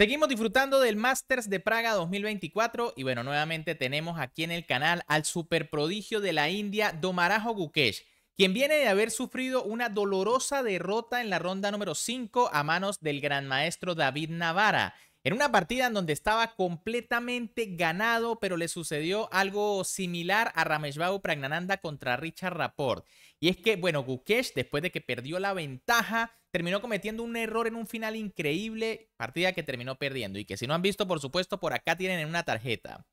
Seguimos disfrutando del Masters de Praga 2024 y bueno, nuevamente tenemos aquí en el canal al prodigio de la India, Domarajo Gukesh, quien viene de haber sufrido una dolorosa derrota en la ronda número 5 a manos del gran maestro David Navara. En una partida en donde estaba completamente ganado, pero le sucedió algo similar a Ramesh Babu Pragnananda contra Richard Rapport. Y es que, bueno, Gukesh, después de que perdió la ventaja, terminó cometiendo un error en un final increíble, partida que terminó perdiendo y que si no han visto, por supuesto, por acá tienen en una tarjeta.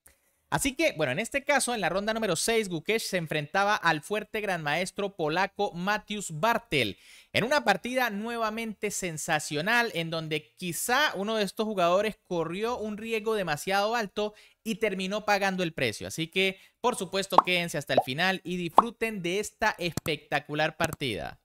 Así que, bueno, en este caso, en la ronda número 6, Gukesh se enfrentaba al fuerte gran maestro polaco Matius Bartel, en una partida nuevamente sensacional, en donde quizá uno de estos jugadores corrió un riesgo demasiado alto y terminó pagando el precio. Así que, por supuesto, quédense hasta el final y disfruten de esta espectacular partida.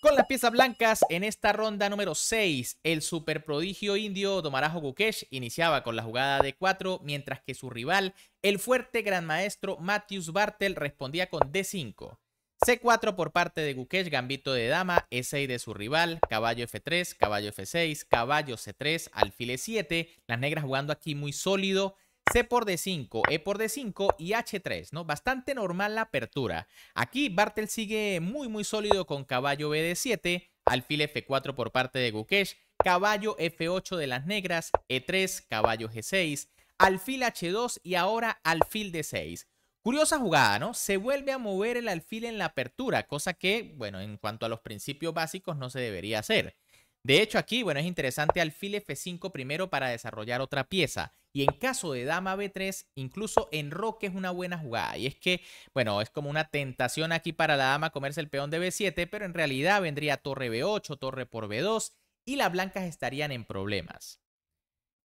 Con las piezas blancas en esta ronda número 6, el super prodigio indio Domarajo Gukesh iniciaba con la jugada de 4, mientras que su rival, el fuerte gran maestro Matthews Bartel, respondía con D5. C4 por parte de Gukesh, gambito de dama, E6 de su rival, caballo F3, caballo F6, caballo C3, alfil 7 las negras jugando aquí muy sólido, C por D5, E por D5 y H3, ¿no? Bastante normal la apertura. Aquí Bartel sigue muy muy sólido con caballo BD7, alfil F4 por parte de Gukesh, caballo F8 de las negras, E3, caballo G6, alfil H2 y ahora alfil D6. Curiosa jugada, ¿no? Se vuelve a mover el alfil en la apertura, cosa que, bueno, en cuanto a los principios básicos no se debería hacer. De hecho, aquí, bueno, es interesante alfil F5 primero para desarrollar otra pieza. Y en caso de dama B3, incluso en enroque es una buena jugada. Y es que, bueno, es como una tentación aquí para la dama comerse el peón de B7, pero en realidad vendría torre B8, torre por B2 y las blancas estarían en problemas.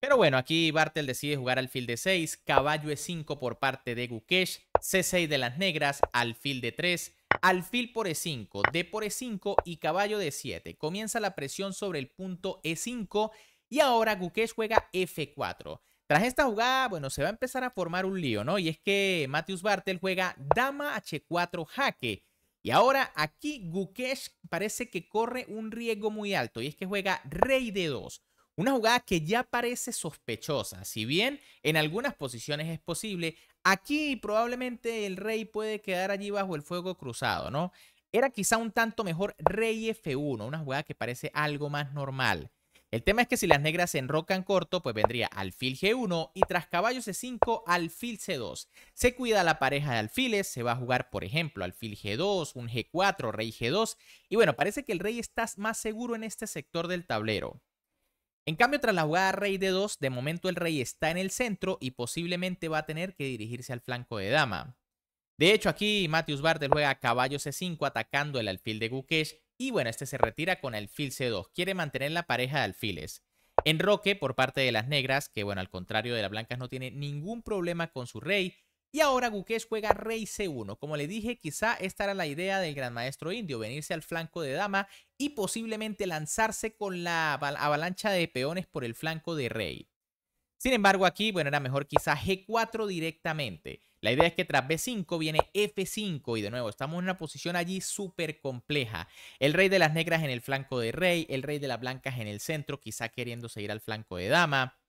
Pero bueno, aquí Bartel decide jugar alfil de 6, caballo E5 por parte de Gukesh, C6 de las negras, alfil de 3, Alfil por E5, D por E5 y caballo de 7 Comienza la presión sobre el punto E5 y ahora Gukesh juega F4. Tras esta jugada, bueno, se va a empezar a formar un lío, ¿no? Y es que Matthews Bartel juega dama H4 jaque. Y ahora aquí Gukesh parece que corre un riesgo muy alto y es que juega rey d 2. Una jugada que ya parece sospechosa, si bien en algunas posiciones es posible, Aquí probablemente el rey puede quedar allí bajo el fuego cruzado, ¿no? Era quizá un tanto mejor rey F1, una jugada que parece algo más normal. El tema es que si las negras se enrocan corto, pues vendría alfil G1 y tras caballo C5, alfil C2. Se cuida la pareja de alfiles, se va a jugar, por ejemplo, alfil G2, un G4, rey G2. Y bueno, parece que el rey está más seguro en este sector del tablero. En cambio, tras la jugada rey d 2, de momento el rey está en el centro y posiblemente va a tener que dirigirse al flanco de dama. De hecho, aquí Matthews Bartel juega caballo C5 atacando el alfil de Gukesh y bueno, este se retira con alfil C2. Quiere mantener la pareja de alfiles. En roque por parte de las negras, que bueno, al contrario de las blancas no tiene ningún problema con su rey y ahora Guqués juega rey c1. Como le dije, quizá esta era la idea del gran maestro indio, venirse al flanco de dama y posiblemente lanzarse con la avalancha de peones por el flanco de rey. Sin embargo, aquí, bueno, era mejor quizá g4 directamente. La idea es que tras b5 viene f5 y de nuevo estamos en una posición allí súper compleja. El rey de las negras en el flanco de rey, el rey de las blancas en el centro, quizá queriéndose ir al flanco de dama.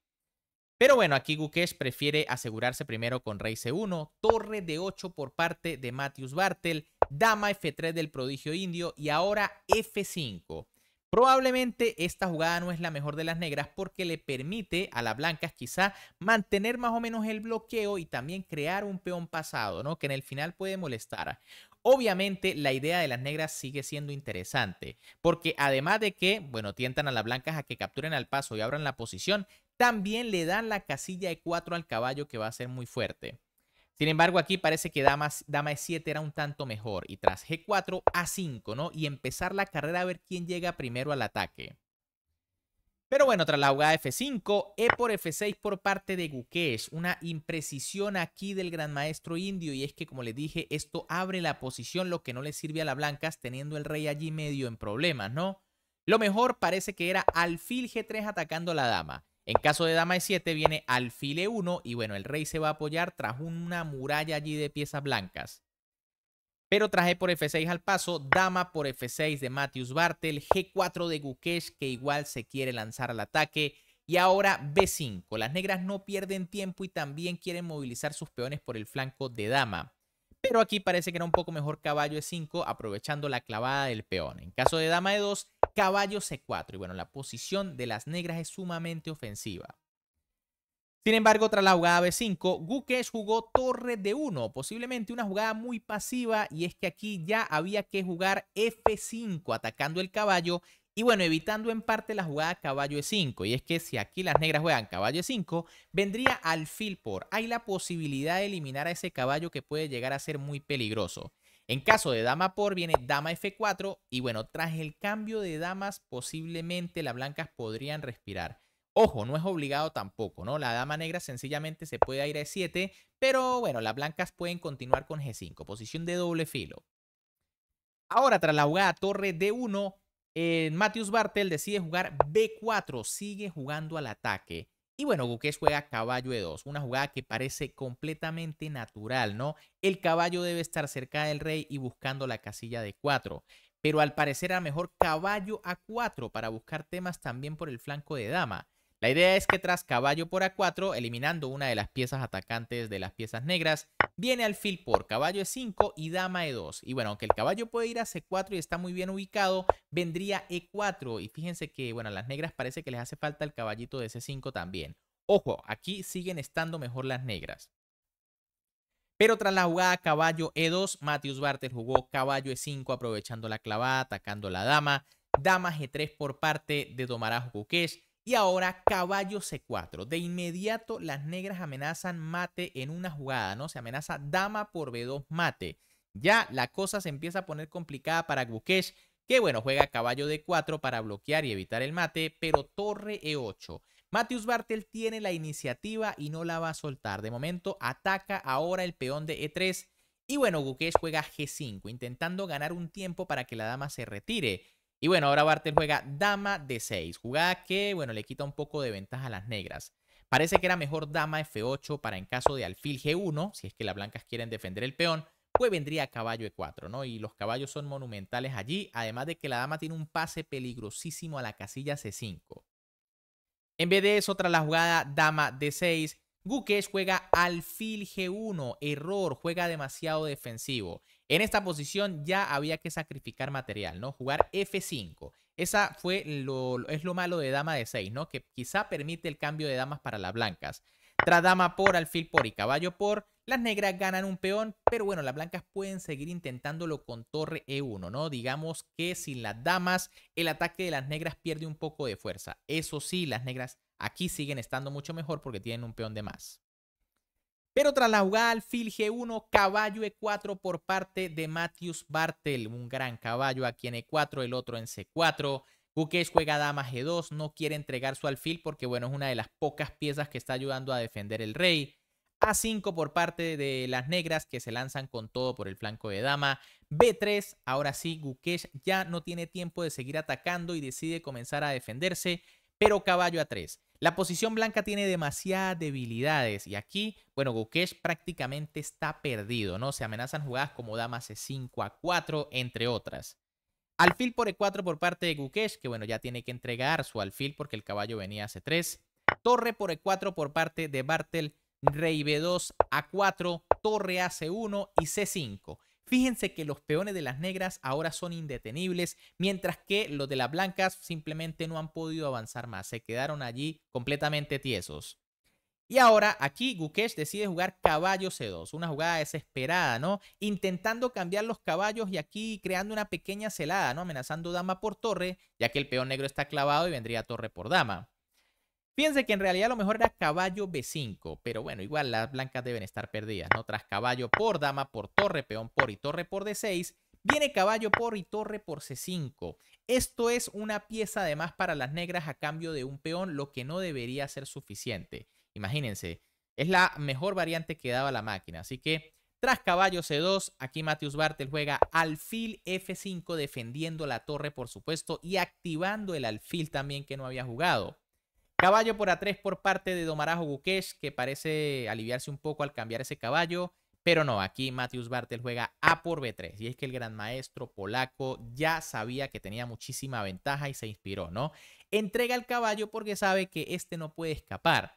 Pero bueno, aquí Gukesh prefiere asegurarse primero con rey c1, torre de 8 por parte de Matthews Bartel, dama f3 del prodigio indio y ahora f5. Probablemente esta jugada no es la mejor de las negras porque le permite a las blancas quizá mantener más o menos el bloqueo y también crear un peón pasado, ¿no? Que en el final puede molestar. Obviamente la idea de las negras sigue siendo interesante, porque además de que, bueno, tientan a las blancas a que capturen al paso y abran la posición, también le dan la casilla e 4 al caballo que va a ser muy fuerte. Sin embargo, aquí parece que dama, dama E7 era un tanto mejor. Y tras G4, A5, ¿no? Y empezar la carrera a ver quién llega primero al ataque. Pero bueno, tras la jugada F5, E por F6 por parte de Gukesh. Una imprecisión aquí del gran maestro indio. Y es que, como les dije, esto abre la posición, lo que no le sirve a la blancas, teniendo el rey allí medio en problemas, ¿no? Lo mejor parece que era alfil G3 atacando a la dama. En caso de dama e 7 viene file 1 y bueno, el rey se va a apoyar tras una muralla allí de piezas blancas. Pero traje por F6 al paso, dama por F6 de Matthews Bartel, G4 de Gukesh que igual se quiere lanzar al ataque y ahora B5. Las negras no pierden tiempo y también quieren movilizar sus peones por el flanco de dama pero aquí parece que era un poco mejor caballo E5, aprovechando la clavada del peón. En caso de dama E2, caballo C4. Y bueno, la posición de las negras es sumamente ofensiva. Sin embargo, tras la jugada B5, Guques jugó torre d 1, posiblemente una jugada muy pasiva, y es que aquí ya había que jugar F5 atacando el caballo y bueno, evitando en parte la jugada caballo E5. Y es que si aquí las negras juegan caballo E5, vendría al alfil por. Hay la posibilidad de eliminar a ese caballo que puede llegar a ser muy peligroso. En caso de dama por, viene dama F4. Y bueno, tras el cambio de damas, posiblemente las blancas podrían respirar. Ojo, no es obligado tampoco, ¿no? La dama negra sencillamente se puede ir a E7, pero bueno, las blancas pueden continuar con G5, posición de doble filo. Ahora, tras la jugada torre D1, eh, Matthews Bartel decide jugar B4, sigue jugando al ataque. Y bueno, Guqués juega caballo e 2, una jugada que parece completamente natural, ¿no? El caballo debe estar cerca del rey y buscando la casilla de 4, pero al parecer a mejor caballo a 4 para buscar temas también por el flanco de dama. La idea es que tras caballo por A4, eliminando una de las piezas atacantes de las piezas negras, viene al alfil por caballo E5 y dama E2. Y bueno, aunque el caballo puede ir a C4 y está muy bien ubicado, vendría E4. Y fíjense que, bueno, a las negras parece que les hace falta el caballito de C5 también. Ojo, aquí siguen estando mejor las negras. Pero tras la jugada caballo E2, Matthews Barter jugó caballo E5 aprovechando la clavada, atacando la dama. Dama G3 por parte de Domarajo Kukesh y ahora caballo C4. De inmediato las negras amenazan mate en una jugada, ¿no? Se amenaza dama por B2 mate. Ya la cosa se empieza a poner complicada para Gukesh, que bueno, juega caballo D4 para bloquear y evitar el mate, pero torre E8. Matheus Bartel tiene la iniciativa y no la va a soltar. De momento ataca ahora el peón de E3. Y bueno, Gukesh juega G5, intentando ganar un tiempo para que la dama se retire. Y bueno, ahora Bartel juega dama de 6, jugada que, bueno, le quita un poco de ventaja a las negras. Parece que era mejor dama F8 para en caso de alfil G1, si es que las blancas quieren defender el peón, pues vendría caballo E4, ¿no? Y los caballos son monumentales allí, además de que la dama tiene un pase peligrosísimo a la casilla C5. En vez de eso, tras la jugada dama D6, Guques juega alfil G1, error, juega demasiado defensivo. En esta posición ya había que sacrificar material, ¿no? Jugar F5. Esa fue lo, es lo malo de dama de 6, ¿no? Que quizá permite el cambio de damas para las blancas. Tras dama por, alfil por y caballo por, las negras ganan un peón, pero bueno, las blancas pueden seguir intentándolo con torre E1, ¿no? Digamos que sin las damas, el ataque de las negras pierde un poco de fuerza. Eso sí, las negras aquí siguen estando mucho mejor porque tienen un peón de más. Pero tras la jugada alfil G1, caballo E4 por parte de Matthews Bartel. Un gran caballo aquí en E4, el otro en C4. Gukesh juega dama G2, no quiere entregar su alfil porque, bueno, es una de las pocas piezas que está ayudando a defender el rey. A5 por parte de las negras que se lanzan con todo por el flanco de dama. B3, ahora sí, Gukesh ya no tiene tiempo de seguir atacando y decide comenzar a defenderse pero caballo a 3. La posición blanca tiene demasiadas debilidades y aquí, bueno, Gukesh prácticamente está perdido, ¿no? Se amenazan jugadas como dama C5 a 4, entre otras. Alfil por E4 por parte de Gukesh, que bueno, ya tiene que entregar su alfil porque el caballo venía a C3. Torre por E4 por parte de Bartel, rey B2 a 4, torre a C1 y C5. Fíjense que los peones de las negras ahora son indetenibles, mientras que los de las blancas simplemente no han podido avanzar más, se quedaron allí completamente tiesos. Y ahora aquí Gukesh decide jugar caballo C2, una jugada desesperada, ¿no? Intentando cambiar los caballos y aquí creando una pequeña celada, ¿no? Amenazando dama por torre, ya que el peón negro está clavado y vendría torre por dama. Fíjense que en realidad lo mejor era caballo B5, pero bueno, igual las blancas deben estar perdidas, ¿no? Tras caballo por dama, por torre, peón por y torre por D6, viene caballo por y torre por C5. Esto es una pieza además para las negras a cambio de un peón, lo que no debería ser suficiente. Imagínense, es la mejor variante que daba la máquina, así que... Tras caballo C2, aquí Matheus Bartel juega alfil F5 defendiendo la torre por supuesto y activando el alfil también que no había jugado. Caballo por A3 por parte de Domarajo Guquesh, que parece aliviarse un poco al cambiar ese caballo. Pero no, aquí Matthews Bartel juega A por B3. Y es que el gran maestro polaco ya sabía que tenía muchísima ventaja y se inspiró, ¿no? Entrega el caballo porque sabe que este no puede escapar.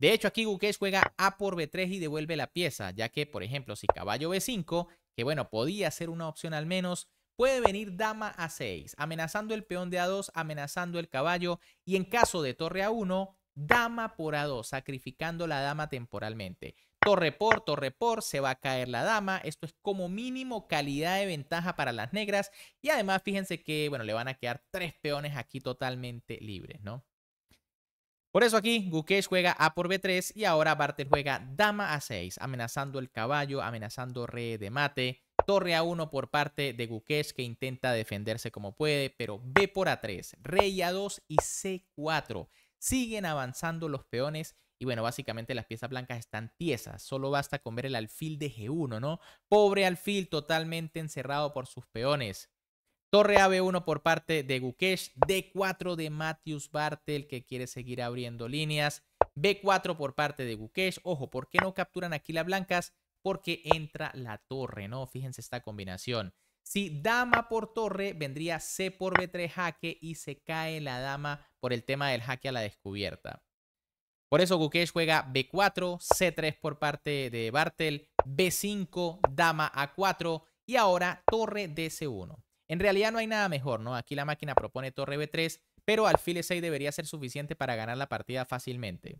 De hecho, aquí Gukesh juega A por B3 y devuelve la pieza, ya que, por ejemplo, si caballo B5, que bueno, podía ser una opción al menos, Puede venir dama a 6, amenazando el peón de A2, amenazando el caballo y en caso de torre A1, dama por A2, sacrificando la dama temporalmente. Torre por, torre por, se va a caer la dama. Esto es como mínimo calidad de ventaja para las negras. Y además, fíjense que, bueno, le van a quedar tres peones aquí totalmente libres, ¿no? Por eso aquí Gukesh juega A por B3 y ahora Bartel juega Dama A6, amenazando el caballo, amenazando re de mate. Torre a 1 por parte de Gukesh que intenta defenderse como puede, pero B por A3, Rey A2 y C4. Siguen avanzando los peones y bueno, básicamente las piezas blancas están tiesas. Solo basta con ver el alfil de G1, ¿no? Pobre alfil totalmente encerrado por sus peones. Torre AB1 por parte de Gukesh. D4 de Matthews Bartel que quiere seguir abriendo líneas. B4 por parte de Gukesh. Ojo, ¿por qué no capturan aquí las blancas? porque entra la torre, ¿no? Fíjense esta combinación. Si dama por torre, vendría C por B3 jaque y se cae la dama por el tema del jaque a la descubierta. Por eso Gukesh juega B4, C3 por parte de Bartel, B5, dama A4 y ahora torre DC1. En realidad no hay nada mejor, ¿no? Aquí la máquina propone torre B3, pero alfil E6 debería ser suficiente para ganar la partida fácilmente.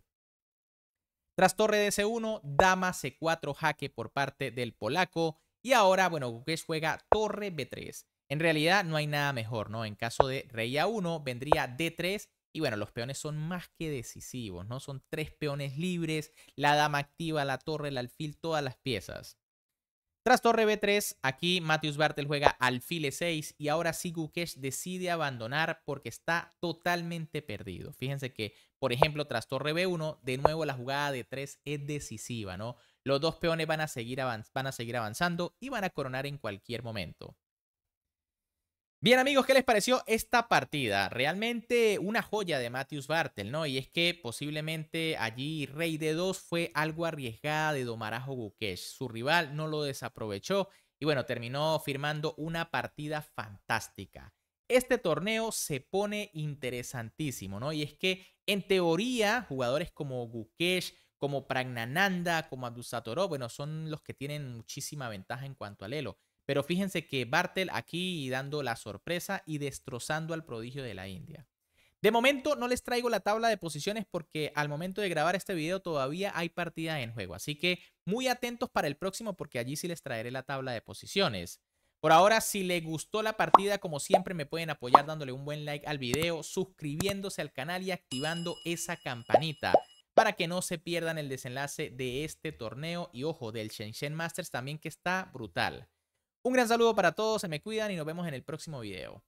Tras torre de C1, dama C4 jaque por parte del polaco. Y ahora, bueno, Gukesh juega torre B3. En realidad no hay nada mejor, ¿no? En caso de rey A1 vendría D3 y bueno, los peones son más que decisivos, ¿no? Son tres peones libres, la dama activa, la torre, el alfil, todas las piezas. Tras torre B3, aquí Matthews Bartel juega alfil 6 y ahora sí Gukesh decide abandonar porque está totalmente perdido. Fíjense que, por ejemplo, tras torre B1, de nuevo la jugada de 3 es decisiva, ¿no? Los dos peones van a seguir, van a seguir avanzando y van a coronar en cualquier momento. Bien amigos, ¿qué les pareció esta partida? Realmente una joya de Matthews Bartel, ¿no? Y es que posiblemente allí Rey de 2 fue algo arriesgada de Domarajo Gukesh. Su rival no lo desaprovechó y bueno, terminó firmando una partida fantástica. Este torneo se pone interesantísimo, ¿no? Y es que en teoría jugadores como Gukesh, como Pragnananda, como Abdusatoro bueno, son los que tienen muchísima ventaja en cuanto al elo. Pero fíjense que Bartel aquí dando la sorpresa y destrozando al prodigio de la India. De momento no les traigo la tabla de posiciones porque al momento de grabar este video todavía hay partida en juego. Así que muy atentos para el próximo porque allí sí les traeré la tabla de posiciones. Por ahora, si les gustó la partida, como siempre me pueden apoyar dándole un buen like al video, suscribiéndose al canal y activando esa campanita para que no se pierdan el desenlace de este torneo y ojo, del Shenzhen Masters también que está brutal. Un gran saludo para todos, se me cuidan y nos vemos en el próximo video.